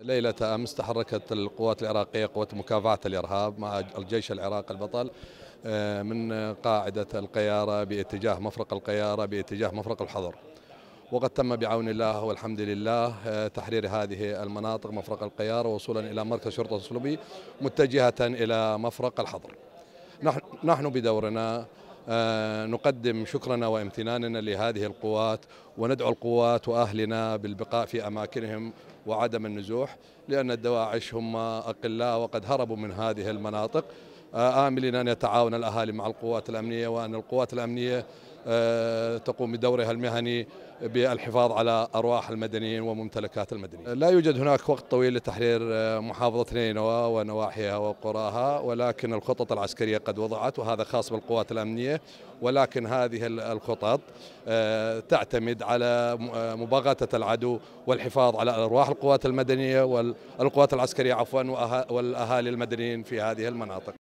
ليلة أمس تحركت القوات العراقية قوة مكافحة الإرهاب مع الجيش العراقي البطل آه، من قاعدة القيارة باتجاه مفرق القيارة باتجاه مفرق الحضر وقد تم بعون الله والحمد لله آه، تحرير هذه المناطق مفرق القيارة وصولا إلى مركز شرطة سلبي متجهة إلى مفرق الحضر نحن بدورنا آه، نقدم شكرنا وامتناننا لهذه القوات وندعو القوات واهلنا بالبقاء في اماكنهم وعدم النزوح لان الدواعش هم اقلاء وقد هربوا من هذه المناطق آملين أن يتعاون الأهالي مع القوات الأمنية وأن القوات الأمنية آه، تقوم بدورها المهني بالحفاظ على أرواح المدنيين وممتلكات المدنيين لا يوجد هناك وقت طويل لتحرير آه، محافظة نينوى ونواحيها وقراها ولكن الخطط العسكرية قد وضعت وهذا خاص بالقوات الأمنية ولكن هذه الخطط آه، تعتمد على مباغتة العدو والحفاظ على أرواح القوات المدنية والقوات العسكرية عفوا والأهالي المدنيين في هذه المناطق